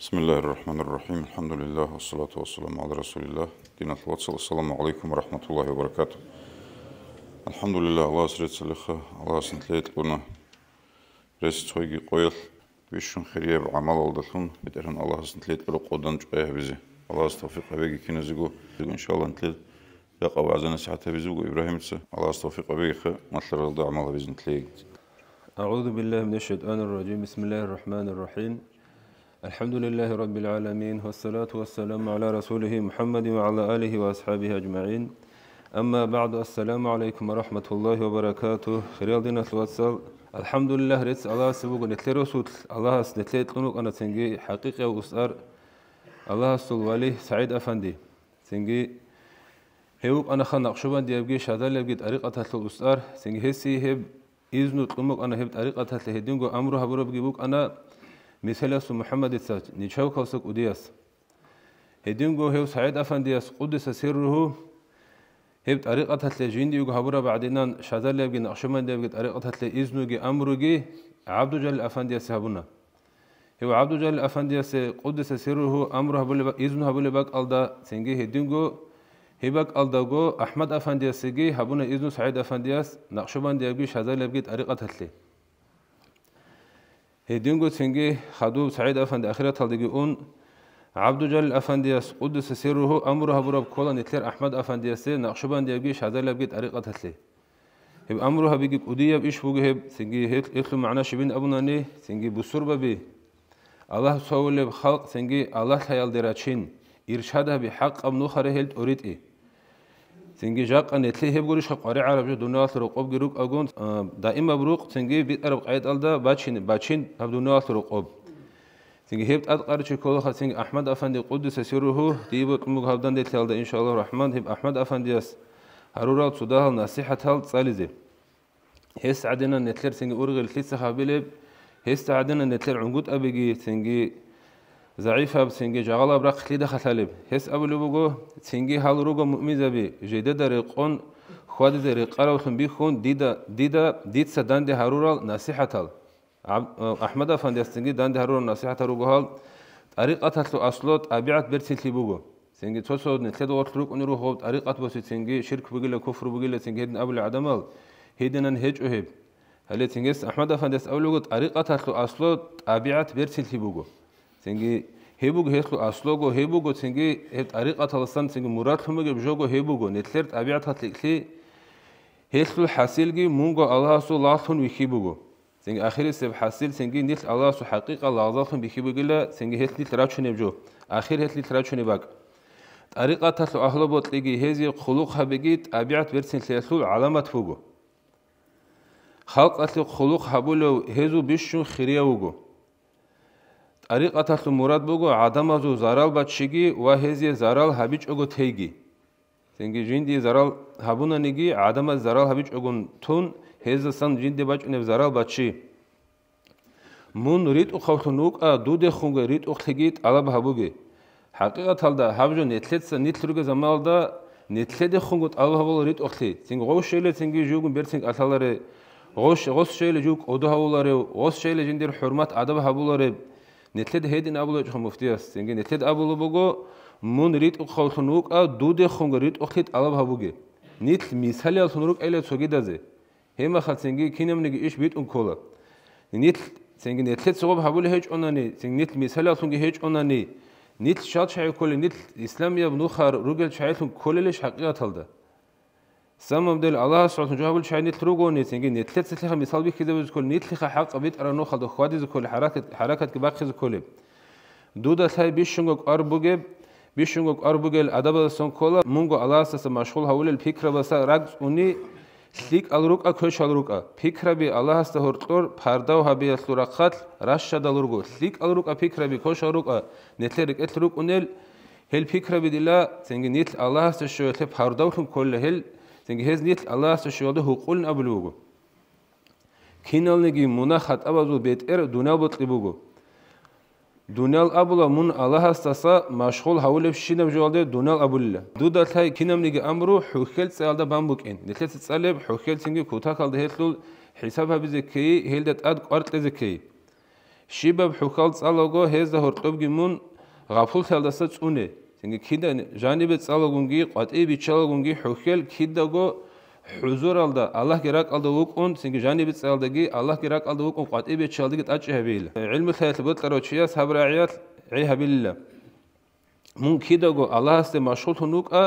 Bismillahirrahmanirrahim. Elhamdülillah. Və salatu və salamu ala Resulillah. Qiymətli vatsal. Assalamu aleykum və rəhmətullahi və bərəkatuhu. Elhamdülillah. Allah əsrət səlixa. Allah əsrət ləyət buna. Rəsi çoğu qoyal. Bir şun xiriyə və amal aldıqın. Bir dərən Allah əsrət ləyət bərə qodan çoğaya bizi. Allah əsrət tavfiq və bəgi ikinizi qo. İnşallah ləyət. Yaqab əzənə səhətə bizi qo. İbrahim isə. Allah əsrət tavfiq və bəgi xə. Matlar aldı amal əvizin ləyət. أعوذ بالله من الشيطان الرجيم بسم الله الرحمن الرحيم الحمد لله رب العالمين والصلاة والسلام على رسوله محمد وعلى آله وأصحابه أجمعين أما بعد السلام عليكم ورحمة الله وبركاته خير دينا الوصل الحمد لله ريتس الله سبوق نتلي رسول الله سنتلي تلونك أنا تنجي حقيقة وأسأر الله سول والي سعيد أفندي تنجي هيوك أنا خان أقشبا دي أبجي شادل أبجي طريقة تلو أسأر تنجي هسي هب إذن تلومك أنا هب طريقة تلو هدينكو أمره هبرو بجيبوك أنا مثلس محمد الساج نشوك وسك ودياس هدينجو هيو سعيد أفندياس قدس سره هي بطريقة هتلاجين دي يجو هبورا بعدين شادر لي بجي نقشمان لي بجي طريقة هتلاقي إذنو جي أمرو جي عبدو جل أفندياس هبونا هو عبدو جل أفندياس قدس سره أمره هبول إذنو هبول بك ألدا سنجي هدينجو هيبك ألداجو أحمد أفندياس جي هبونا إذنو سعيد أفندياس نقشمان لي بجي شادر لي بجي طريقة هتلاقي هيدينغو تنجي خدو سعيد أفندي أخيرا تلدقيون عبد جل أفندياس قدس سره أمره برب كولا نتلير أحمد أفندياس نقشبان ديبيش هذا اللي بقيت طريقة تتلي هب أمرها بيجي قدية بإيش بوجه هب تنجي هيتلو معنا شبين أبونا ني تنجي بسربة بي الله سوى اللي بخلق تنجي الله خيال دراتشين إرشادها بحق أمنو خرهلت أريد إيه ᱛᱤᱝᱜᱤ ᱡᱟᱠᱟᱱ ᱮᱛᱞᱤ ᱦᱮᱵᱜᱩᱨᱤ ᱥᱟᱠᱣᱟᱨᱤ ᱟᱨᱟᱵ ᱡᱚ ᱫᱩᱱᱟᱣᱟᱥ ᱨᱚᱠᱚᱵ ᱜᱤᱨᱩᱠ ᱟᱜᱚᱱ ᱫᱟᱭᱢᱟ ᱵᱨᱩᱠ ᱛᱤᱝᱜᱤ ᱵᱤᱛᱟᱨᱟᱵ ᱠᱟᱭᱛ ᱟᱞᱫᱟ ᱵᱟᱪᱤᱱ ᱵᱟᱪᱤᱱ ᱟᱵ ᱫᱩᱱᱟᱣᱟᱥ ᱨᱚᱠᱚᱵ ᱛᱤᱝᱜᱤ ᱦᱮᱵᱛ ᱟᱫᱠᱟᱨ ᱪᱤ ᱠᱚᱞᱚ ᱠᱷᱟ ᱛᱤᱝᱜᱤ ᱟᱦᱢᱟᱫ ᱟᱯᱷᱟᱱᱫᱤ ᱠᱩᱫᱩᱥ ᱥᱤᱨᱩᱦᱩ ᱫᱤᱵᱚ ᱠᱢᱩᱜ ᱦᱟᱵᱫᱟᱱ ᱫᱮ ᱛᱮᱞᱫᱟ ᱤᱱᱥᱟᱞᱞᱟᱦ ᱨᱟᱦᱢᱟᱱ ᱦᱤᱵ ᱟᱦᱢᱟᱫ ᱟᱯᱷᱟᱱᱫᱤᱭᱟᱥ ᱟᱨᱩᱨᱟᱞ ᱥᱩᱫᱟᱦᱟᱞ ᱱᱟᱥᱤᱦᱟ ᱛᱟᱞ ᱛᱟᱞᱤᱡᱮ ᱦᱮᱥ ᱟᱫᱤᱱᱟ ᱱᱮᱛᱞᱮᱨ ᱛᱤᱝᱜᱤ ᱩᱨᱜᱤᱞ ᱠᱷᱤᱥ ᱥᱟᱦᱟᱵᱤᱞᱮ ᱦᱮᱥ ᱟᱫᱤᱱᱟ ᱱᱮᱛᱞᱮᱨ ᱩᱝᱜᱩᱛ ᱟᱵᱤᱜᱤ ᱛᱤᱝᱜᱤ ზაიფაბ სინგე ჯაღალაბრა ხლი და ხათალებ ეს აბლუბუგო სინგე ჰალრუგო მუმიზები ჟედა და რეყონ ხვადიზე რეყარავ ხინ ბიხონ დიდა დიდა დიცა დანდე ჰარურალ ნასიჰათალ აჰმადა ფანდი სინგე დანდე ჰარურალ ნასიჰათა რუგოალ ტარიყათათლო ასლო ტაბიათ ბერცილიბუგო სინგე ცოცოდნე ხედოთ რუკუნი რუ ხობ ტარიყათ ბოსი სინგე შირქ ბიგილე კუფრ ბიგილე სინგე დან აბლუ ადამალ ჰედენან ჰეჭუჰებ ალე სინგეს აჰმადა ფანდი ასავლუგო ტარიყათათლო ასლო ტაბიათ ბერცილიბუგო ცენგი ჰებუგ ჰესლო ასლოგო ჰებუგო ცენგი ე ტარიყათალსან ცენგი მურათმეგებ ჟოგო ჰებუგო ნეთლერ ტაბიათათლიკლი ჰესლო ჰასილგი მუნგო ალაჰსუ ლათუნ ვიხიბუგო ცენგი ახირესებ ჰასილ ცენგი ნილ ალაჰსუ ჰაკიკა ლაღდალხუნ ვიხიბუგილა ცენგი ჰესლი ტრაჩუნებ ჟო ახირ ჰესლი ტრაჩუნებაკ ტარიყათალ აჰლობოტლიგი ჰეზი ხულუხაბიგი ტაბიათ ვერცინ ლესლო ალამათ ვუგო ხალყათი ხულუხაბულო ჰეზუ ბიშუ ხირიაუგო ტარიყათახი მურად ბოგო ადამაზო ზარალბა ჩიგი ვაჰეზე ზარალ ჰაბიჭოგო თეიგი თენგი ჯინდი ზარალ ჰაბუნანიგი ადამა ზარალ ჰაბიჭოგონ თუნ ჰეზასან ჯინდი ბაჭუნე ზარალ ბაჩი მუნ რიტ უხავთუნ უკა დუდე ხუნგე რიტ უხთიგი ტალაბ ჰაბუგი ჰაკიკათალდა ჰაბჯო ნეთლეცა ნითლურგე ზამალდა ნეთლედე ხუნგო ტალაბავალ რიტ უხთი თენგი ღოშ შეიძლება თენგი ჯუგუნ ბერცენ ათალარე ღოშ ღოშ შეიძლება ჯუგ ოდოჰავულარე ღოშ შეიძლება ჯინდი ჰურმათ ადაბ ჰაბულარე netled hedin abulo chom oftias singe netled abulo bogo mun rit khotnuk dude khong rit okhit alabhabuge nit misale alsonuk ele tsogidaze hema khatsingi kinemnigi ish bit un kola nit singe netled sogob habul hech onani singe nit misale alsonge hech onani nit shat shay kole nit islam yabnu khar rugel shay khon kolele shaqiqat alda самамдел аллах субхану джавал чайни тругони синги нетле цехи мисал би хизе зкол нетле ха хак бит арану хадо хвади зкол харакат харакат ки бак хизе зкол дуда сай би шунго арбуге би шунго арбуге адаба сон кола мунго аллах сас машхул хавал фикра баса раг уни лик алрука кош алрука фикраби аллах ста хортор фарда хаби асура хат рашада лурго лик алрука фикраби кош алрука нетле рик этрук унел хел фикраби дила синги нетле аллах ста шуэте фарда хун кол хел ਠੀਕ ਹੈ ਜੀ ਅੱਲਾਹ ਸਸ਼ੋਲ ਦੇ ਹਕੂਲ ਨਬਲੂਗੋ ਕਿਨਲਨੀਗੀ ਮੁਨਾ ਖਤਬਾਜ਼ੁ ਬੇਤਰ ਦੁਨਿਆ ਬਤਲੀਬੂਗੋ ਦੁਨਿਆਲ ਅਬਲਾ ਮੁਨ ਅੱਲਾਹ ਹਸਤਸਾ ਮਸ਼ਹੂਲ ਹਵਲੇ ਫਸ਼ਿਨਬ ਜੋਲਦੇ ਦੁਨਿਆਲ ਅਬੁਲਲਾ ਦੁਦਾ ਥਾਇ ਕਿਨਮਨੀਗੀ ਅਮਰੂ ਹੁਖਲ ਸਿਆਲਦਾ ਬੰਬੁਕਿਨ ਨਿਖਲਸ ਸਲੇਬ ਹੁਖਲ ਸਿੰਗੀ ਕੁਤਾ ਖਲਦ ਹੇਤਲ ਹਿਸਾਬ ਹਬਿਜ਼ੇ ਕੀ ਹੇਲਦਤ ਅਦ ਕੁਰਤਲੇਜ਼ੇ ਕੀ ਸ਼ਿਬਬ ਹੁਖਲ ਸਲੋਗੋ ਹੇਜ਼ਦ ਹੁਰਤਬਗੀ ਮੁਨ ਗਫੁਲ ਸਿਆਲਦਸਾ ਚੁਨੇ თინგი კიდენ ჟანიბე წალოგუნგი ყვატიბი ჩალოგუნგი ჰუხელ კიდაგო ჰუზურალდა ალაჰი რაკალდა უკუნ თინგი ჟანიბე წალდაგი ალაჰი რაკალდა უკუნ ყვატიბი ჩალდაგი ტაჭჰებილ ილმი ხაითლ ბოტლაროჩია საბრაიათ ეჰაბილლა მუნ კიდაგო ალაჰასე მაშულთუნ უკა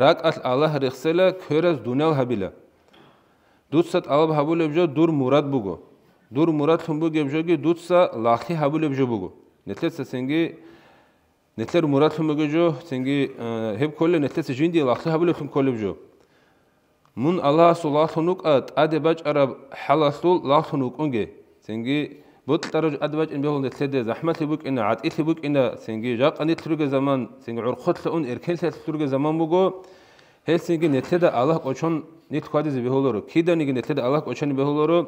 რაკალ ალაჰ რიხსელა ქერას დუნალ ჰაბილა დუცსად ალაბ ჰაბულებჯო დურ მურად ბუგო დურ მურად თუნ ბუგებჯოგი დუცსა ლახი ჰაბულებჯო ბუგო ნეთლეცა თინგი ნეთლერ მურათმოგეჯო თენგი ჰებქოლე ნეთლეს ჟინდი ლახსა ჰაბლე ხიმქოლებჯო მუნ ალა სულახუნუკ ადება ჭარაბ ჰალასულ ლახუნუკუნგე თენგი ბოტლტარო ადბაჭინ ბეღონ ნეთლედე ზაჰმათი ბუკ ინა ატილი ბუკ ინა თენგი ჟაყანი თრუგე ზამან თენგი ურხოთლე უნ ერკენ თრუგე ზამან ბუგო ჰესინგი ნეთლედა ალა ყოჩონ ნეთქვადიზი ბეჰოლორო ქიდანიგი ნეთლედა ალა ყოჩონი ბეჰოლორო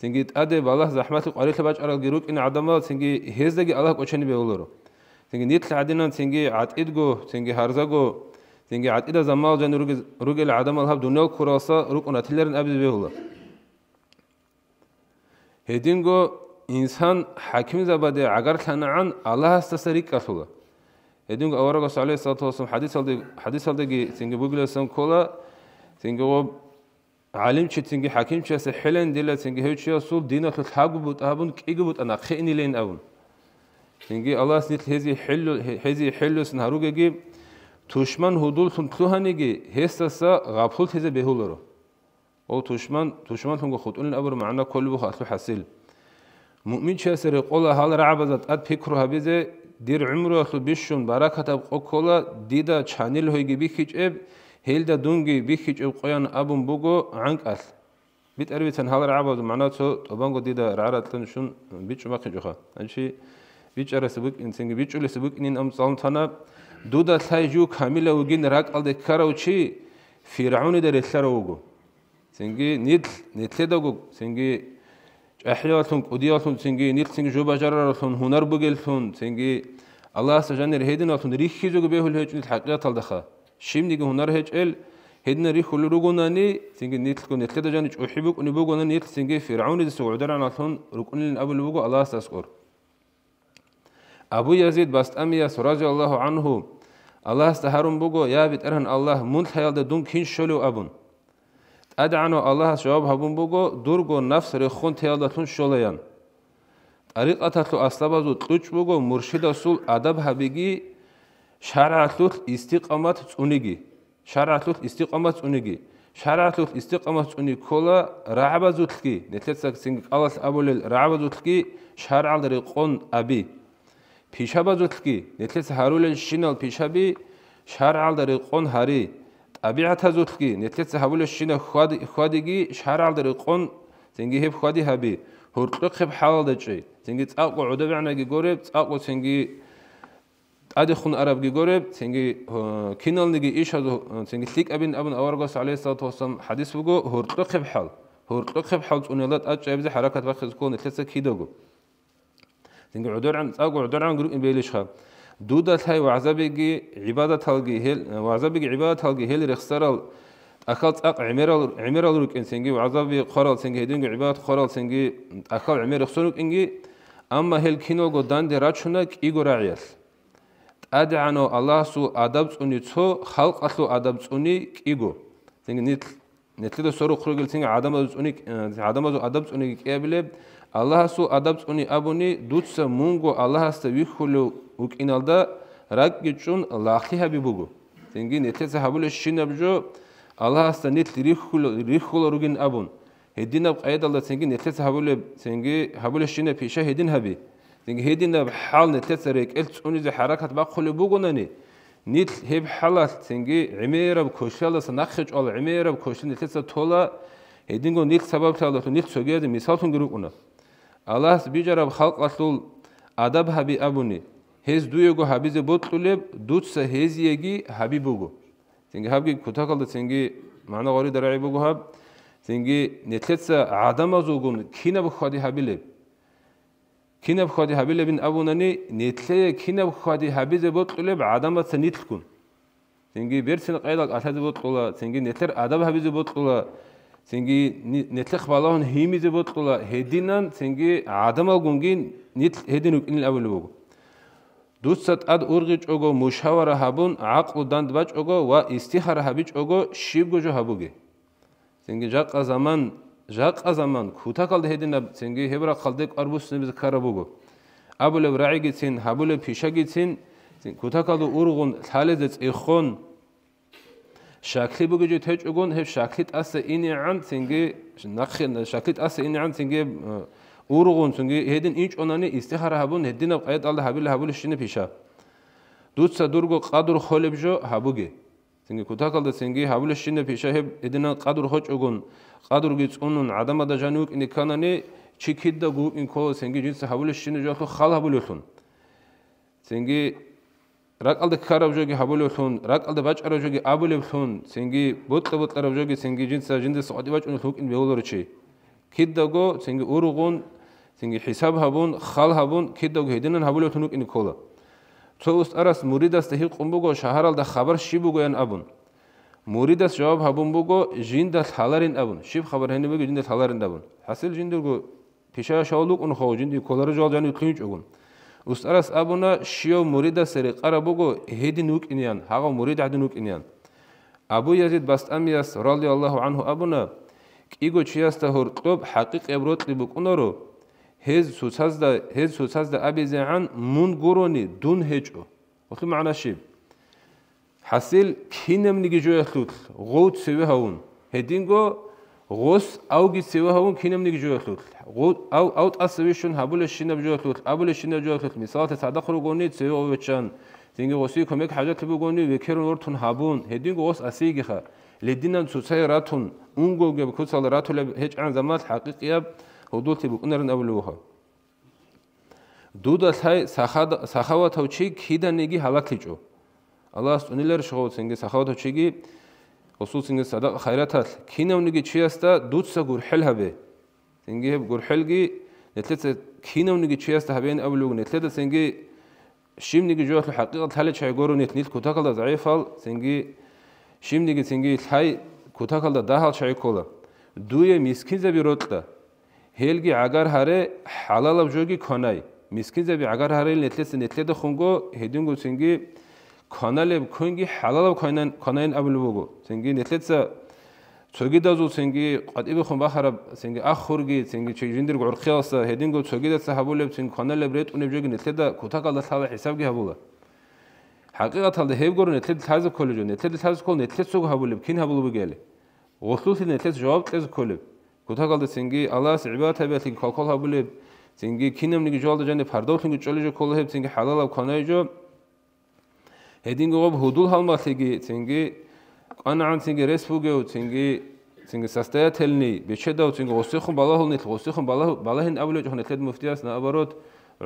თენგი ადე ვალა ზაჰმათი ყარილე ბაჭარალ გირუკ ინა ადამა თენგი ჰეზდეგი ალა ყოჩონი ბეჰოლორო თინგი ნიტლ ადინან თინგი ატიდგო თინგი ჰარზაგო თინგი ატიდა ზამალ ჯან რუგი რუგი ლ ადამალ ჰაბ დუნიო ქურასა რუკუნა თილერენ აბი ბეულა ჰედინგო ინსან ჰაკიმ ზაბადე აგარ ხანაან ალაჰასტა სარი კასულა ედინგო ავარაგო სალე სათოსუმ ჰადისალდი ჰადისალდიგი თინგი ბუგლესან ქოლა თინგი ო عالم چې څنګه حکیم چې سه هلن دلته څنګه هیڅ یو سول دینه ته حق بوته هبون کېګ بوته نه خېنی لین اون ინგი ალას ნი ჰეზი ჰილუ ჰეზი ჰილუს ნარუგეგი თუშმან ჰუდულ თუჰანიგი ჰესასა ღაფულ თეზე ბეჰულორო ო თუშმან თუშმან თუნგო ხუტულინ აბურ მაანა ქოლუ ხასლუ ჰასილ მუმინ ჩესერი ყოლა ჰალ რაბაზად ად ფიქრუ ჰაბიზე დირ უმრუ ხლ ბიშუნ ბარაკათა ყოკოლა დიდა ჩანილ ჰოიგი ბიხიჭებ ჰელდა დუნგი ბიხიჭებ ყიან აბუმ ბუგო ანკას ბიტერვიცენ ჰალ რაბაზ მანაცო ტობანგო დიდა რარატლუნ შუნ ბიჭუმა ხიჯუხა ანჩი вичарас вик инсинг вичулес вик нин ам салтана дуда лайжу камила угин рак алде караучи фирауни дер ларугу синги нид нитледагу синги ахриолун удиолун синги нил синги жубажараролун хунар бугелун синги аллах сажанер хедин олун рихизугу бехул хечнил хакият алдаха шимниги хунар хечел хедна рих хулругунани синги нитлку нитледажанич ухибук унибугунани нитл синги фирауни десугударан олун рукунил абулугу аллах саскур აბუ იაზიდ ბასტამიას რაზიალლაჰუ ანჰუ ალას დაჰრუმ ბუგო ია ბიტერან ალლაჰ მუნთაიალ და დუნ ქინ შოლუ აბუნ ადანო ალლაჰას შავაბ ჰაბუნ ბუგო დურგო ნაფს რეხუნ თეალათუნ შოლეან ტარიყათათუ ასლაბაზუ ტუჭ ბუგო მურშიდასულ ადაბ ჰაბიგი შარაათუ ისტიყამათ წუნიგი შარაათუ ისტიყამათ წუნიგი შარაათუ ისტიყამათ წუნი ქოლა რააბაზუთკი ნეთლეცაკ სინგ ალას აბოლელ რააბაზუთკი შარალ რეყონ აბი ფიშაბაზუთკი ნეთლეს ჰარულენ შინალ ფიშაბი შარალდარი ყონ ჰარი ტაბიათაზუთკი ნეთლეს ჰავულენ შინა ხვადი ხვადიგი შარალდარი ყონ ზენგი ჰებ ხვადი ჰაბი ჰორტყი ხებ ჰალდაჭი ზენგი წაყო უდებიანაგი გორებ წაყო ზენგი ადი ხუნ არაბგი გორებ ზენგი ქინალნიგი იშადო ზენგი ლიკაბინ აბუნ ავარგას ალეისათ ოსამ ჰადის ვუგო ჰორტყი ხებ ჰალ ჰორტყი ხებ ჰალ წუნელა ტაჭებზე ჰარაკატ ვახეს გონ ნეთლეს ქიდოგო ᱫᱤᱝᱜᱮ ᱩᱫᱩᱨᱟᱱ ᱟᱜᱩ ᱩᱫᱩᱨᱟᱱ ᱜᱩᱨᱩ ᱤᱵᱮᱞᱤᱥ ᱠᱷᱟ ᱫᱩᱫᱟ ᱛᱷᱟᱭ ᱣᱟᱡᱟᱵᱤᱜᱤ ᱤᱵᱟᱫᱟ ᱛᱟᱞᱜᱤ ᱦᱮᱞ ᱣᱟᱡᱟᱵᱤᱜᱤ ᱤᱵᱟᱫᱟ ᱛᱟᱞᱜᱤ ᱦᱮᱞ ᱨᱮᱠᱷᱥᱟᱨᱟᱞ ᱟᱠᱷᱟᱞ ᱛᱟᱠ ᱤᱢᱮᱨᱟᱞ ᱤᱢᱮᱨᱟᱞ ᱨᱩᱠ ᱤᱱᱥᱤᱝᱜᱤ ᱣᱟᱡᱟᱵᱤ ᱠᱷᱚᱨᱟᱞ ᱥᱤᱝᱜᱤ ᱦᱮᱫᱤᱝ ᱤᱵᱟᱫ ᱠᱷᱚᱨᱟᱞ ᱥᱤᱝᱜᱤ ᱟᱠᱷᱟᱞ ᱤᱢᱮᱨ ᱨᱮᱠᱷᱥᱟᱨᱩᱠ ᱤᱝᱜᱤ ᱟᱢᱟ ᱦᱮᱞ ᱠᱤᱱᱚ ᱜᱚ ᱫᱟᱱ ᱫᱮ ᱨᱟᱪᱷᱩᱱᱟ ᱤᱜᱚ ᱨᱟᱭᱟᱥ ᱛᱟᱫᱟᱱᱚ ᱟᱞᱞᱟᱦ ᱥᱩ ᱟᱫᱟᱵ ᱪᱩᱱᱤ ᱪᱷᱚ ᱠᱷᱟᱞᱠ ᱟᱥᱩ ᱟᱫᱟᱵ ᱪᱩᱱᱤ ᱤᱜᱚ ᱥᱤᱝᱜᱤ ᱱᱤᱛ netlido soru khrugilsin adam azuni adam azu adam zuni qiable allah asu adam zuni abuni duts mungo allah asta vikhulu ukinalda raqichun lahi habibugu tingi netlese habule shinabjo allah asta netliri khulu rikhulu rugin abun hedinab qaydalda tingi netlese habule tingi habule shinab pisha hedin habi tingi hedinab hal netlese rek el zuni ze harakat ba khulu bugunani ნილ ჰებ ჰალას თინგი იმერავ ქოშალას ნახეჭ ალ იმერავ ქოშინ თეცა თოლა ედინგო ნილ საბაბთალოთ ნილ ცოგედი მისალთუნ გრუკუნა ალას ბიჯარავ ხალყასულ ადაბ ჰაბი აბუნი ჰეზ დუიოგო ჰაბიზე ბოტლულებ დუცსა ჰეზიეგი ჰაბიბუგო თინგი ჰაბგი ქუთაკალდა თინგი მანაღორი დარაიბუგო ჰაბ თინგი ნილ თეცა ადამაზუგუნ ქინა ბხვადი ჰაბილებ кинев ходи хабилебин абунани нетле кинев ходи хабизе ботлеб адама цанитлкун синги берсин кайлак атаде ботлула синги нетлер адаб хабизе ботлула синги нетле хвалон химизе ботлула хединан синги адама гунгин нит хедин укин абулугу дуцат ад ургич ого мушавара хабун ақл дан бач ого ва истихара хабич ого шибгожо хабуги синги жақа заман ჟაყა ზამან ქუთაკალ დედინა ცენგი ჰებრა ხალდე ყარბუს ნებზ ქარაბუგო აბულე რაიგი ცინ აბულე ფიშაგი ცინ ცინ ქუთაკალ ურღონ თალეზე წეხონ შაკლიბუგი ჯე თეჭუგონ ჰებ შაკლიტ ასე ინიან ცინგი ნახენ შაკლიტ ასე ინიან ცინგი ურღონ ცინგი ჰედინ ინჭონანი ისტიხარა ჰაბუნ ჰედინა ყაიტალ ჰაბილ ჰაბულ შინი ფიშა დუცა დურგო ყადურ ხოლებჟო ჰაბუგი სინგი ქუთაკალდა სინგი ჰავლე შინე ფიშაჰებ ედენა ყადურ ხოჭოგონ ყადურ გიწუნუნ ადამა და ჟანი უკინი ქანანი ჩიქით და გუკინ ქოლა სინგი ჯინს ჰავლე შინე ჯოხო ხალაბულუთუნ სინგი რაკალდა ქარავჟოგი ჰავლეთუნ რაკალდა ბაჭარავჟოგი აბულებთუნ სინგი ბოტლე ბოტლარავჟოგი სინგი ჯინს ჟინდეს ყადი ბაჭუნ ხუკინ ბეულორჩი ქიდდაგო სინგი ურუღუნ სინგი ჰისაბ ჰაბუნ ხალ ჰაბუნ ქიდდაგო ედენან ჰავლეთუნ უკინ ქოლა ცოლს არას მურიდას და ჰიყუმბუგო შაჰარალ და ხაბარ შიბუგენ აბუნ მურიდას ჯავაბ ჰაბუმბუგო ჟინდა თალარინ აბუნ შიბ ხაბარ ჰენიბუგო ჟინდა თალარინ დაბუნ ჰასილ ჟინდურგო ფიშა შაულუკუნ ხო ჟინდი ქოლარი ჯალჯანი ქინჭუგუნ უსტარას აბუნა შიო მურიდას ერე ყარაბუგო ჰედი ნუკინიან ჰაღო მურიდა ჰედი ნუკინიან აბუ იაზიდ ბასტამიას რალიალლაჰუ ანჰუ აბუნა კიგო ჩიასტა ჰორ ყობ ჰაკიყებრო ტიბუკუნორო ჰეზ სუცაც და ჰეზ სუცაც და აბიზაან მუნგურონი დუნ ჰეჭო ოხი მაანაში ჰასილ ქინემნი გიჯოეხუთ ღოუცევე ჰავუნ ჰედინგო ღოს აუგიცევე ჰავუნ ქინემნი გიჯოეხუთ ღო აუ აუტასევე შუნ ჰაბულე შინებ ჯოეხუთ აბულე შინებ ჯოეხუთ მისალათა სადახრუგონი ცეოვეჩან დინგი ღოსი კომეკ ჰაჯათებუგონი ვეკერონ ორთუნ ჰაბუნ ჰედინგო ღოს ასიიგიხა ლედინან სუცაი რათუნ უნგოგებ ქოცალ რათულე ჰეჭან ზამალ ჰაკიკია ოდულთი უკნერნა ვლუხო დუდა საი სახავათავჩი ქიდან იგი ჰალაკიჭო ალას უნილერ შოუცინგე სახავათავჩიგი ოსულცინგე სადა ხაირათალ ქინევნიგი ჩიასტა დუცსა გურჰელჰაბე ინგე გურჰელგი ნეთლეცე ქინევნიგი ჩიასტა ჰაბენ ავლუგ ნეთლედა სენგე შიმნიგი ჯოხლი ჰაკიკათ ჰალე ჩაი გორუ ნეთნილ კუთაკალდა ზაიფალ სენგე შიმნიგი სენგე ლაი კუთაკალდა დაჰალ ჩაი ქოლა დუე მისკინზე ბიროტლა ჰელგი აგარ ჰარე ჰალალავ ჯოგი ქონაი მისკიძები აგარ ჰარე ნეთლესე ნეთლე და ხუნგო ჰედინგო წინგი ქონალებ ქუნგი ჰალალავ ქონან ქონაინ აბლუბუგო წინგი ნეთლესე ცოგი და ზო წინგი ყატიბი ხუნ ბახარა წინგი ახურგი წინგი ჩიჟინდერ გურხიალსა ჰედინგო ცოგი და საჰაბულებ წინ ქონალებ რეტუნებ ჯოგი ნეთლე და ქუთაკალა თალე ჰესაბგი ჰაბულა ჰაკიკათალდე ჰევგორ ნეთლე თაზე ქოლეჯო ნეთლე თაზე ქოლ ნეთლე ცოგი ჰაბულებ ქინ ჰაბულუბი გელე ოსლუსი ნეთლე ჯოაბ წეზ ქოლებ გუთაგალდა წინგი ალას იბათაბეთი ქოქოლაბული წინგი ქინემნი გჯოალდა ჯანე ფარდოხინგი ჭოლეჟო ქოლეჰებ წინგი ჰალალავ ქონაიჯო ჰედინგოგო ჰუდულ ჰალმათიგი წინგი ყანაან წინგი რესპუგეუ წინგი წინგი სასტეათელნი ბეჩედაუ წინგი ოსეხუ ბალაჰონი ოსეხუ ბალა ბალაჰინ აბულე ჯოხნე ხედ მუფტიას ნაბაროთ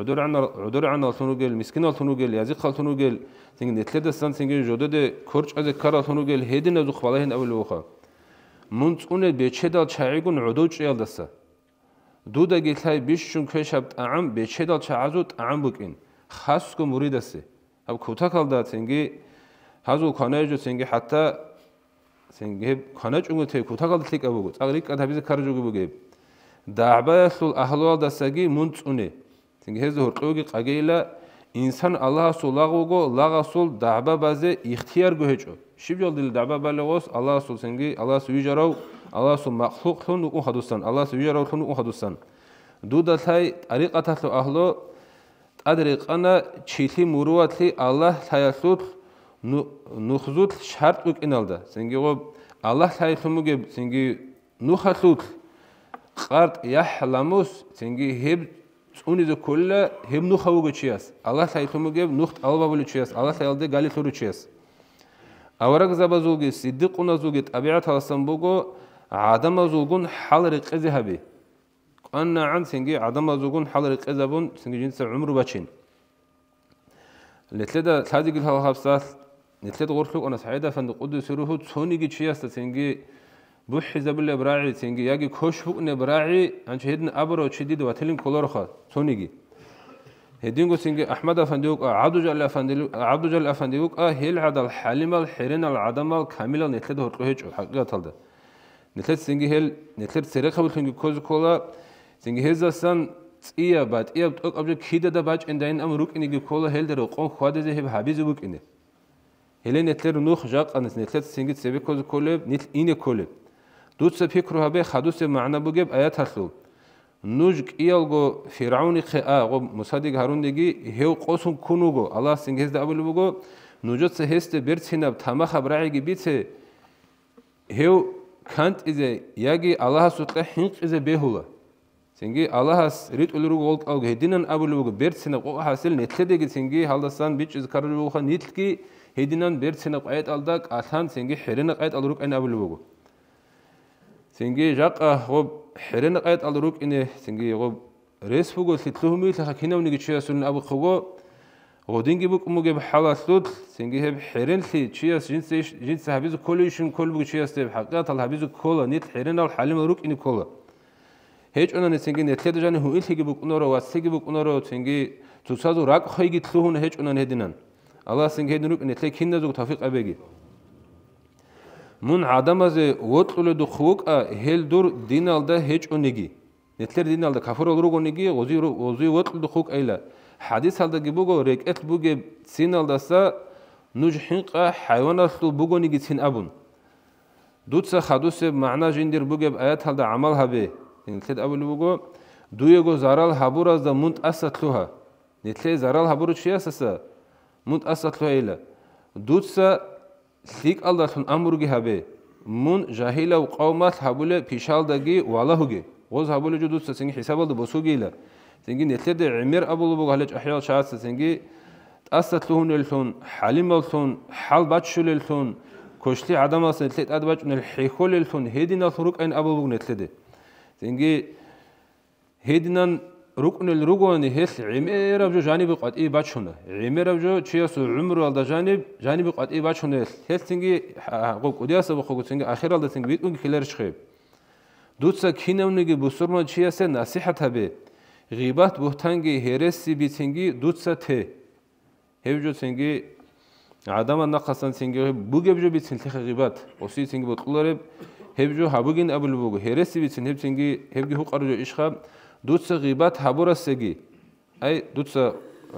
უდურ ანა უდურ ანა თუნუგელ მისკინ თუნუგელ იაზი ხალ თუნუგელ წინგი ნეთლედა სან წინგი ჯოდედე ქორჭაზე ქარა თუნუგელ ჰედინა ზუ ხალაჰინ აბულე ხო მუნწუნე ბეჩედალ ჩაიგუნ უდოჭიალდასა დუდა გითაი ბიშჩუნ ქეშაბ ტაამ ბეჩედალ ჩააზუ ტაამ ბუკინ ხასკუ მურიდასე აბ ქუთაკალდა თენგი ჰაზუ ქანაჯუ თენგი ჰატა თენგი ქანაჯუნგე თე ქუთაკალდა თიკა ბუგუ წაგრი კათა ბიზე ქარჯუგი ბუგე დააბასულ აჰლუალდასაგი მუნწუნე თენგი ჰეზუ ჰურყუგი ყაგეილა ინსან ალაჰსუ ლაღუგო ლაღასულ დააბაბაზე იხთიარ გოჰეჭო შიბჯოლ დილ დააბაბალეღოს ალაჰსუ სენგი ალაჰსუ ვიჯარავ ალაჰსუ მახლუყ ხონ უკუ ხადუსან ალაჰსუ ვიჯარავ ხონ უკუ ხადუსან დუდათაი ტარიყათათლო აჰლო ტადრიყანა ჩილი მურუათლი ალაჰ თაიასუ ნუხზუთ შარტ უკინალდა სენგი ღო ალაჰ თაიხმუგე სენგი ნუხასუთ ყარტ იაჰლამუს სენგი ჰებ წუნი და ქოლა ჰემნუ ხავუგე ჩიას ალა ხაითუმუგებ ნუხთ ალბაბული ჩიას ალა ხაილდე გალითური ჩიას ავარაგ ზაბაზუგი სიდიყუნა ზუგი ტაბიათ ალსამბუგო ადამა ზუგუნ ჰალრი ყიზიჰაბი ყანა ან სინგი ადამა ზუგუნ ჰალრი ყიზაბუნ სინგი ჯინს უმრუ ბაჩინ ლეთლედა თადიგი ხავხაბსას ლეთლედ ღურხლი ყონა საიდა ფანდი ყუდი სირუჰუ წუნიგი ჩიასთა სინგი ბუჰიზაბილ ებრაი თინგი იაგი ქოშუკნე ბრაი ანჩ ჰედნ აბრო ჩიდი და თელინ ქოლორ ხა თონიგი ჰედინგო თინგი აჰმად აფანდი უკა აბდუჯალ აფანდი აბდუჯალ აფანდი უკა ჰელ ადალ ჰალიმალ ჰერენალ ადამალ ქამილალ ნეთლე დორყე ჰეჭო ჰაკიკათალდა ნეთლე თინგი ჰელ ნეთლე წერე ხა თინგი ქოზ ქოლა თინგი ჰეზასან წია ბატია ტოკაბჯა ქიდა და ბაჭენდა ინამ რუკინიგი ქოლა ჰელ დერო ყონ ხვადეზე ჰებ ჰაბიზი უკინე ჰელენ ნეთლე ნუხ ჟაყანის ნეთლე თინგი წები ქოზ ქოლე ნეთ ინე ქოლე дуце фикрухабе хадусе маъна бугеб аятасу нуж киалго фираун хе аго мусади гарундиги хев қосун кунуго аллах сингез дабулуго нужце хесте берцинаб тамахабраиги бице хев кант изе яги аллах сутқе хинқизе бехула синги аллахс ритулруго олқалго хединан абулуго берцина қо хасил нетледеги синги халдасан бичиз карулуго ха нитлки хединан берцина қайт алдак атан синги херина қайт алрук ан абулуго singi jaq go eh, herin qayt aluruk ini singi go res fugo sitluhmi lakha kinawni gi chiyasul abu khugo go dingi buk mugi bhalasud singi heb herin li chiyas jins jins habizu collision kolbu gi chiyas deb haqiqat al habizu kola nit herin al halim aluruk ini kola hech onani singi netlede jani hu il higi buk unoro va sigi buk unoro singi tsutsadu raq khigi tluhun hech onani hedinan allah singi hedinuk netle kinda zug tawfiq abegi მუნ ადამაზე ვოტლულე დუ ხუკ ჰელდურ დინალ და ჰეჭუნიგი ნეთლერ დინალ და ქაფურ როგონიგი ოზი ოზი ვოტლ დუ ხუკ აილა ჰადის ალდა გი ბუგო რეკეთ ბუგე ცინალ დასა ნუჯ ჰინყა ჰაივანა ხლ ბუგონიგი ცინ აბუნ დუცა ხადუსე მაანა ჟინდერ ბუგე აიათ ალდა ამალ ჰაბე ნეთლერ აბუნ ბუგო დუიეგო ზარალ ჰაბურას და მუნ ასა თლუჰა ნეთლე ზარალ ჰაბურუ შიასასა მუნ ასა თლუაილა დუცა Сик Аллах хун амруги хабе. Мун жахила у қаума хабуле пишалдаги валахуги. Оз хабуле жудутса сенги хисабалды босугила. Сенги нетледе имер абулу бу галеч ахиял шаатса сенги асатлухун элсун, халим элсун, хал бачшул элсун, кошли адам нетлет нетлед адбачун эл хихол элсун, хедин алсурук айн абулу нетледе. Сенги хединан руқнил ругони хес имеравжо жаниби қат и бачуна имеравжо чиясу умру алда жаниб жаниби қат и бачуна хес синги қудиясу бахуг синги ахиралда синги витун килер чхеб дуца кинавниги бусурма чиясе насихатабе гибат бухтанги хереси битинги дуца те хевжо синги адама нақасан синги бугебжо битин тех гибат оси синги бутқлареб хевжо хабугин абулбуг хереси битин хевсинги хевги хуқарджо ишхаб დუც ღიბა თაბურასეგი აი დუც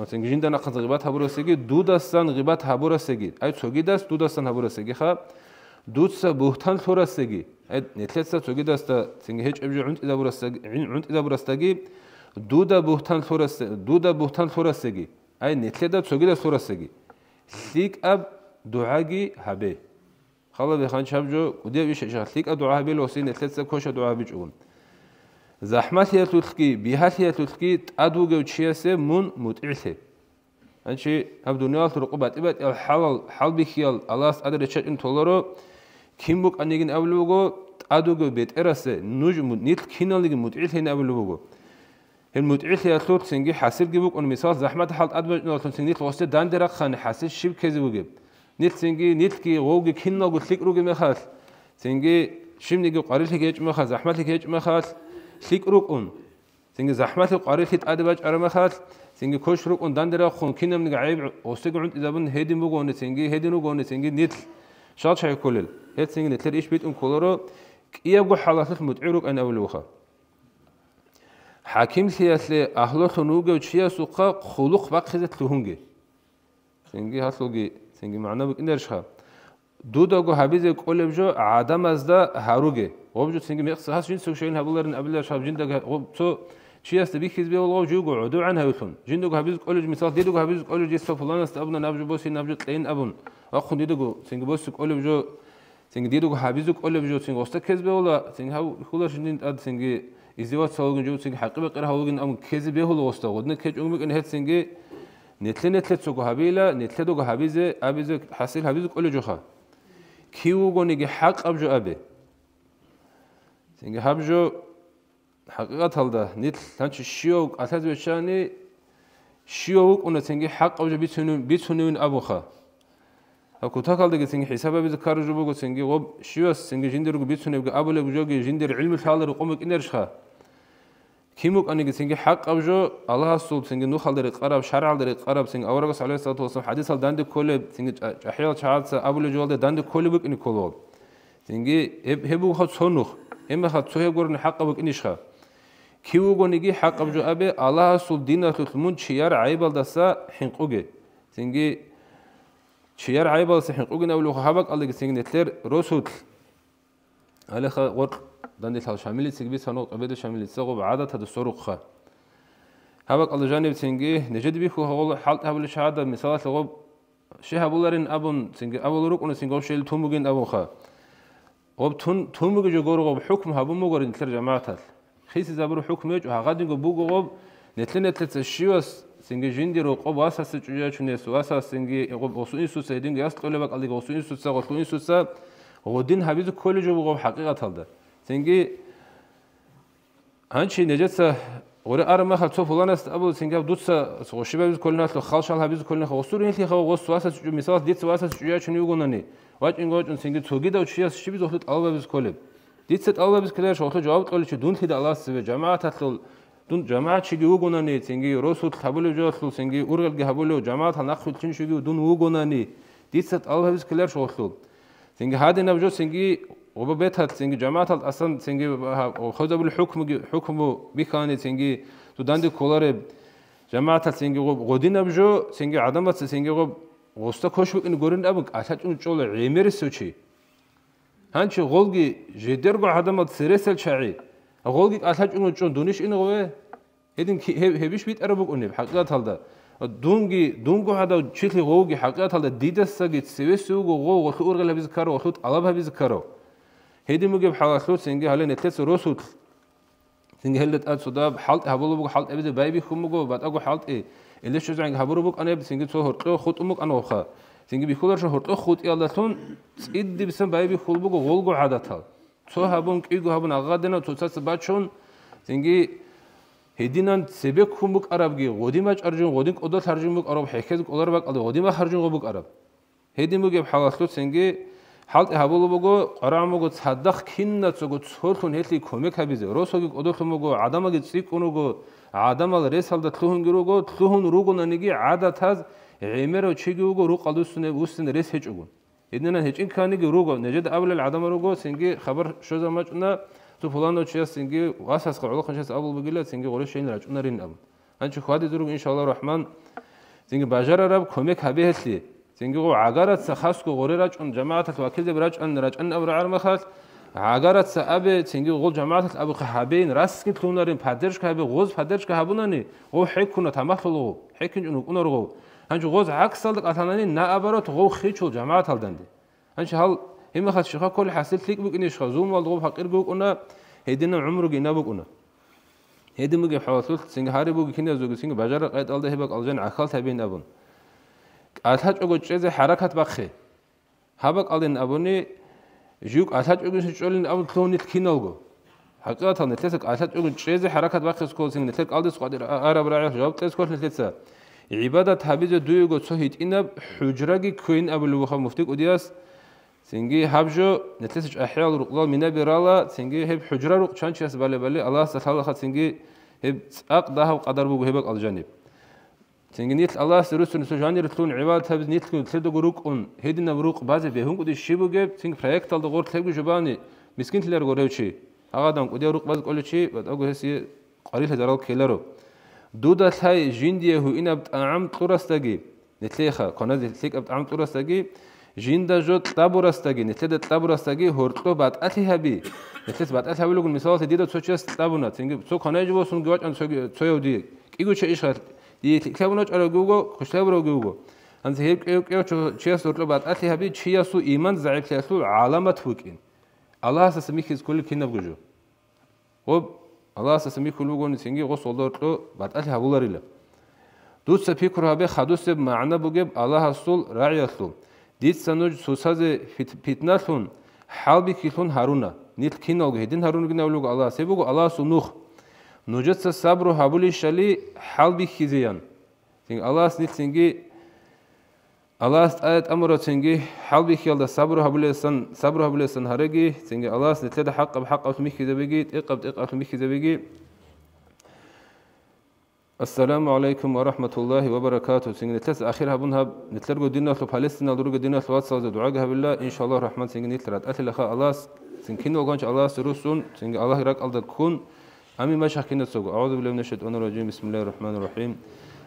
ასე გინდა ნახაც ღიბა თაბურასეგი დუდასან ღიბა თაბურასეგი აი ცოგიდას დუდასან თაბურასეგი ხა დუც ბუთან თორასეგი აი ნეთლეცა ცოგიდას და წინ ჰეჭებჟი უნტი დაბურასეგი უნტი დაბურასეგი დუდა ბუთან თორასე დუდა ბუთან თორასეგი აი ნეთლედა ცოგიდას თორასეგი სიკაბ დუაგი ჰაბე ხალხი ხან ჩამჯო კუდია ვიშე შახლიკა დუაბილოსი ნეთლეცა ქოშა დუაბი ჭუგუნა ზაჰმათიათუთკი ბიჰათიათუთკი ტადუგევ ჩიესე მუნ მუტილთე ანჩი აბდუნიალ რუყუბატი ბატი ჰალალ ჰალბიხიალ ალას ადრე ჩაჭინ თოლორო ქიმბუკ ანიგინ ავლუგო ტადუგევ ბეტერასე ნუჟ მუ ნილ ქინალიგი მუტილთე ნავლუგო ჰენ მუტილთე ათურ წინგი ჰასილ გიბუკ ონ მისალ ზაჰმათ ჰალ ადბე ნოთუნ წინგი ხოსტე დანდერა ხან ჰასილ შიბ ქეზუგე ნილ წინგი ნილ კი ღოგი ქინნოგი ლიკრუგი მეხალ წინგი შიმნიგი ყარილი გეჭმე ხალ ზაჰმათი გეჭმე ხალ лиг рук ун зингэ захматыг гарилхит адваж арамахал зингэ кош рук ун дандера хун кинэм нэг айб усыг ун изабын хэдин буг ун зингэ хэдин уг ун зингэ нит шат шай кулэл хэд зингэ нитлэр иш бит ун колоро иябгу халасал мутъирук ан авлуха حاكم سياسي أهلو خنوجة وشيا سوقا خلق بقى خذت لهونجي سنجي هاتلوجي سنجي معنا بك إندرشها დუდოგო ჰაბიზე კოლებჟო ადამას და ჰარუგე ობჟო წინგი მეხსას შინ სუშეინ ჰაბულერნ აბილა შაბჯინ და ო ცო შიასტე ბიხიზბე ვალღო ჯუგო უდუ ანჰა უთუნ ჯინდუგო ჰაბიზ კოლეჯ მისალ დიდუგო ჰაბიზ კოლეჯ ის სოფლან ასტაბნა ნაბჯო ბოსი ნაბჯო ტლეინ აბუნ ა ხუნ დიდუგო წინგი ბოსი კოლებჟო წინგი დიდუგო ჰაბიზ კოლებჟო წინგი ოსტა ქეზბე ვალა წინგი ჰა ხულა შინ დინ ად წინგი იზივა ცოლგინ ჯუ წინგი ჰაყი ბე ყირა ჰოლგინ ამ ქეზი ბე ვალა ოსტა ღოდნე ქეჯ უმიკინ ჰე წინგი ნეთლე ნეთლე ცოგო ჰაბილა ნეთლე დუგო ჰაბიზე აბიზე ჰასილ ჰაბიზ კოლეჯო ხა ქიუგონიგი ჰაყაბჟუ აბე ზინგი ჰაბჟუ ჰაყიყათალდა ნით ლანჩი შიო ათაზვეშანი შიო უკუნა ზინგი ჰაყაბჟუ ბიცუნუ ბიცუნუ აბუხა აკუ თაკალდიგი ზინგი ჰისაბაბი ზქარჟუ ბუგუ ზინგი ვობ შიოს ზინგი ჟინდერუგი ბიცუნუ აბულე ბუჟოგი ჟინდერი ილმი თალერი ყომი კინერშხა ქიმოკანიგი წინგი ჰაყავჟო ალაჰსულ წინგი ნუხალდერე ყარავ შარალდერე ყარავ წინგი აურაგა სალეთათ ოსამ ჰადისალ დანდი ქოლე წინგი ჭაჰილ ჩაალც აბულე ჯოალდე დანდი ქოლე ბკინი ქოლო წინგი ჰებუ ხა ცონუხ ემა ხა ცოჰეგორნი ჰაყავ ბკინი შხა ქიუგონიგი ჰაყავჟო აბე ალაჰსულ დინათ ხმუნ ჩიარ აიბალდასა ჰინყუგე წინგი ჩიარ აიბალსა ჰინყუგინ აბულე ხა ჰაბაკ ალეგი წინგი ნეთლერ როსუთ ალეხა ყორ დანდეთალ შამილიც იგი ბისანო ყვედე შამილიც ზოგო ადათა და სორუხ ხა ჰავა ყალჟანი ცინგი ნეჯედი ბი ხოლ ჰალ ტაბულ შადა მისალათ ლოგო შეჰაბულარინ აბონ ცინგი აბულურუ ყუნი ცინგო შელ თუმუგენ აბო ხა ოპ თუნ თუმუგე ჯო გორგო ჰუკმ ჰაბუ მოგორინ თლერ ჯამაათალ ხისი ზაბრუ ჰუკმ ეჯო ჰაგადინგო ბუგო ყო ნეთლე ნეთლე ცშიოს ცინგი ჟინდირო ყო ვასასე ჭუჯა ჩუნესო ვასას ცინგი ეყო ოსუ ისუს ედინგი ასტყელება ყალიგო ოსუ ისუს ცა ყო ისუს ცა ოდინ ჰავიზ ქოლეჯო ბუგო ჰაკიკათალდა Сенги анчи нежеца ორი არ მახალ ცოფულანას აბო სინგავ დუცა სოშიბებს კოლინასო ხალშალ ჰაბიზ კოლინა ოსურინთი ხა ოსვასაც ჭუ მისალას დიცვასაც ჭუ აჩნი უგონანი ვაჭინ გოჭუნ სინგი ცოგი და ჭიას შიბი ზოხლი ტალბების კოლებ დიცე ტალბების კლერში ოხლი ჯავ ტოლიჩი დუნთი და ალასზე ჯამაათ ათლ დუნ ჯამაათ ჭიგი უგონანი სინგი როსუთ ხაბული ჯოხლი სინგი ურგალგი ხაბული ჯამაათ ანახ ჭინ შიგი დუნ უგონანი დიცე ტალბების კლერში ოხლი სინგი ჰადენა ბჯო სინგი ובו בטח צינגי ג'מאט אל אסן צינגי חוזב אל חוקם חוקם ביכאני צינגי תודן די קולר ג'מאט אל צינגי גודינה בג'ו צינגי אדם בצ צינגי גו גוסטا קושב אין גורן אב אסאצ און צול עמר סוצי הן צ גולגי ג'דר גו אדם בצ רסל צעי גולגי אסאצ און צון דוניש אין גו הדין הביש ביט ערב און בחקיקת הלדה דונגי דונגו הדא צילי גוגי חקיקת הלדה דידסגי צווסוגו גו גו אורגלביז קארו חוט אלבביז קארו ჰედიმუგებ ხალახლო სინგი ჰალენ ეთეს როსუთ სინგი ჰელდეთ აცოდა ხალტ ჰაბულობ ხალტ ებიზე ბაიბი ხუმუგო ბატაგო ხალტ ელეს შეზანგ ჰაბურობ ყანებ სინგი ცო ხორყო ხუტუმო ყანო ხა სინგი ბიხულარ შე ხორყო ხუტი ალათონ წიდდი ბსან ბაიბი ხულბუგო ღოლგო ადათალ ცო ჰაბონ კიგო ჰაბონ აღადენა ცოცაც ბაჩონ სინგი ჰედინან ცებე ხუმუგ არაბგი ღოდიმა ჭარჯონ ღოდი ყოდა თარჯიმუგ არაბ ჰეკეს ყოლარ ბაკალი ღოდიმა ხარჯონ ღობუგ არაბ ჰედიმუგებ ხალახლო სინგი ჰალტე ჰაბულობოგო ყრამოგო ცადახ ქინნაცოგო ცორთუნ ელი კომეკაბიზე როსოგი ყოდოხმოგო ადამაგი ციკუნოგო ადამალ რესალდა თუჰუნგიროგო თუჰუნ რუგუნანიგი ადათაზ ღემერო ჩიგიუგო რუყალუსნე უსნე რეს ჰეჭუგო ენენა ჰეჭინ ქანიგი რუგო ნეჯედ აბლალ ადამარუგო სინგი ხაბარ შოზამაჭნა თუ ფულანო ჩიასინგი ვასას ყოლოხანშას აბულბგილა სინგი ყორე შეინ რაჭუნარინდა ანჩი ხვადი ზურგი ინშალლა რაჰმან ზინგი ბაჟარ араბ კომეკაბი ჰეთლი ზინგიღო აგარაც ხასკო ღორე რაჭონ ჯამაათალ ვაქიზებ რაჭონ რაჭონ ნავ რაარ მახალ აგარაც აბე ზინგიღო ღო ჯამაათალ აბი ხაბეინ რასკი თუნარინ ფადერშ ხაბე ღოზ ფადერშ ხაბუნანი ო ჰეკუნა თამახლო ჰეკინ ჯუნუ ყუნორღო ანჩუ ღოზ აქსალ ყათანანი ნააბაროთ ღო ხიჩო ჯამაათალ დანდი ანჩა ჰალ იმ ხათ შეხა ყოლი ჰასილ თიკ ბუკინი შხა ზუმალ ღო ფაყირ ბუკუნა ჰედინა უმრუ გინა ბუკუნა ჰედიმი ხოსულ ზინგ ჰარი ბუკი ხინა ზოგი ზინგ ბაჟარ ყეტალ და ჰება ყალჟან ახალ თებინ დაბუნა ათაჭოგო ჭეზე ჰარაკათ ბახე ჰაბა ყალენ აბონი ჟუკ ათაჭოგო ჭეზე აბ თონი თქინალგო ჰაკათან ეს ათაჭოგო ჭეზე ჰარაკათ ბახე სკოლსინ ეს ყალდე სყადერ არაბ რაი ჟავ ეს სკოლს ეს იბადა თაბიზე დუიგო ცო ჰიტინა ჰუჯრაგი ქუინ აბლუ ხა მუფტი ყუდიას სინგი ჰაბჟო ნეთეს ჭაჰალ რუყალ მინაბირალა სინგი ჰებ ჰუჯრა რუ ჩანჩიას ბალე ბალე ალას ათალ ხა სინგი ჰებ წაყ დაჰავ ყადარ ბუგ ჰება ყალჯანიბ тингнит аллас русуну сужанир тун ивадхабз нитлгу тедгурукун хедина врук базе бехунгуди шибуге тинг проект алды гортлегу жубани мискинтлер горевчи агадан куди врук баз колечи вот агуси قليل هدارال كيلارو دودا ثاي جينديه هو ان ابت عام تورستاغي نتليخا كونا دي سيك ابت عام تورستاغي جيندا جو تابورستاغي نتلد تابورستاغي هورتو بات اتيهابي نتلد بات اتيهابي لوغ مثال سيديدا تسوچس تابونا تينغي سو كونا جو بوسون گواچ ان سو سويودي كيگو چي ايش خات დიეთი ხებ უნდა ჭარო გუგო ხშლებ რო გუგო ან ზეებ კიო კიო ჩიას ორლო ბატალი ჰაბი ჩიასუ იმან ზაიქლასუ ალამათ ვიკინ ალას ასე მიხის გული კინა გუჟო ო ალას ასე მიხულ გონი სინგი ყოს ოლორტო ბატალი ჰაგულარილა დუცე ფიქრო ჰაბი ხადუსე მაანა ბუგე ალაჰასულ რაიასულ დიც სანუ სუსაზე ფიტნასუნ ჰალბი ქილუნ ჰარუნა ნილ კინო გედინ ჰარუნ გინავლუ ალასე ბუგო ალასუ ნუხ Нуҷатса сабру ҳабули шали ҳалби хизиян. Тинг Аллас нит синги Аллас аят амро синги ҳалби хиялда сабру ҳабулесан сабру ҳабулесан ҳараги синги Аллас нитледа ҳаққаб ҳаққаб михизабиги иқаб иқаб михизабиги السلام عليكم ورحمة الله وبركاته سنجن تلس أخيرها بنها نتلرجو دينا في فلسطين نتلرجو دينا في واتساب دعاءها بالله إن شاء الله الرحمن سنجن نتلرد أتل لخا الله سنكين وقانش الله سروسون سنجن الله راك ألدكون أمي ما مشحك إن أعوذ بالله من الشيطان الرجيم بسم الله الرحمن الرحيم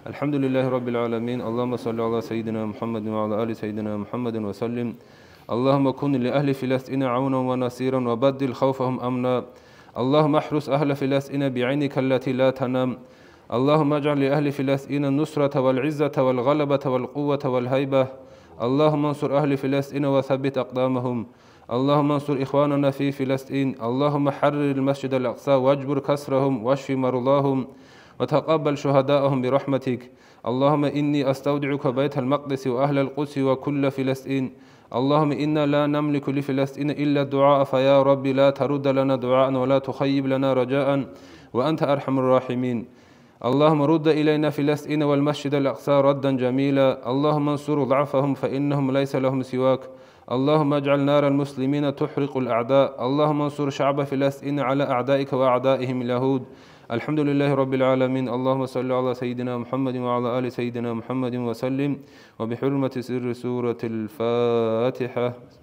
الحمد لله رب العالمين اللهم صل على سيدنا محمد وعلى آل سيدنا محمد وسلم اللهم كن لأهل فلسطين عونا ونصيرا وبدل خوفهم أمنا اللهم احرس أهل فلسطين بعينك التي لا تنام اللهم اجعل لأهل فلسطين النصرة والعزة والغلبة والقوة والهيبة اللهم انصر أهل فلسطين وثبت أقدامهم اللهم انصر إخواننا في فلسطين اللهم حرر المسجد الأقصى واجبر كسرهم واشف مرضاهم وتقبل شهداءهم برحمتك اللهم إني أستودعك بيت المقدس وأهل القدس وكل فلسطين اللهم إنا لا نملك لفلسطين إلا الدعاء فيا رب لا ترد لنا دعاء ولا تخيب لنا رجاء وأنت أرحم الراحمين اللهم رد إلينا فلسطين والمسجد الأقصى ردا جميلا اللهم انصر ضعفهم فإنهم ليس لهم سواك اللهم اجعل نار المسلمين تحرق الأعداء اللهم انصر شعب فلسطين على أعدائك وأعدائهم اليهود الحمد لله رب العالمين اللهم صل على سيدنا محمد وعلى آل سيدنا محمد وسلم وبحرمة سر سورة الفاتحة